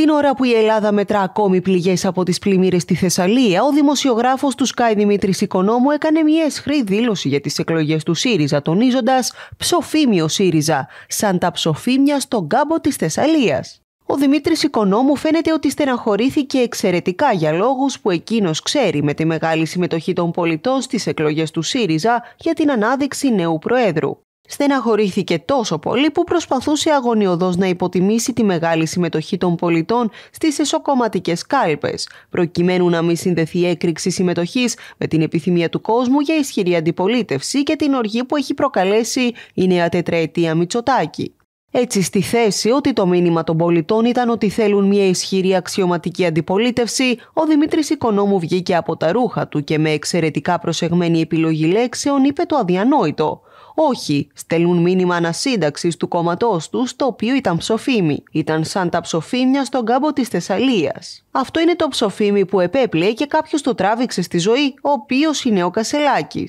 Την ώρα που η Ελλάδα μετρά ακόμη πληγές από τις πλημμύρες στη Θεσσαλία, ο δημοσιογράφος του Sky Δημήτρη Οικονόμου έκανε μια αισχρή δήλωση για τις εκλογές του ΣΥΡΙΖΑ, τονίζοντας ψοφίμιο ΣΥΡΙΖΑ, σαν τα ψοφίμια στον κάμπο της Θεσσαλίας. Ο Δημήτρη Οικονόμου φαίνεται ότι στεναχωρήθηκε εξαιρετικά για λόγους που εκείνος ξέρει με τη μεγάλη συμμετοχή των πολιτών στις εκλογές του ΣΥΡΙΖΑ για την ανάδειξη νέου Προέδρου στεναχωρήθηκε τόσο πολύ που προσπαθούσε αγωνιωδώς να υποτιμήσει τη μεγάλη συμμετοχή των πολιτών στις εσωκομματικές κάλπες, προκειμένου να μην συνδεθεί έκρηξη συμμετοχής με την επιθυμία του κόσμου για ισχυρή αντιπολίτευση και την οργή που έχει προκαλέσει η νέα τετραετία Μητσοτάκη. Έτσι στη θέση ότι το μήνυμα των πολιτών ήταν ότι θέλουν μια ισχυρή αξιωματική αντιπολίτευση, ο Δημήτρης Οικονόμου βγήκε από τα ρούχα του και με εξαιρετικά προσεγμένη επιλογή λέξεων είπε το αδιανόητο. Όχι, στέλνουν μήνυμα ανασύνταξης του κόμματός τους, το οποίο ήταν ψοφίμι. Ήταν σαν τα ψοφίμια στον κάμπο της Θεσσαλίας. Αυτό είναι το ψοφίμι που επέπλεε και κάποιος το τράβηξε στη ζωή, ο οποίος είναι ο Κασελάκης.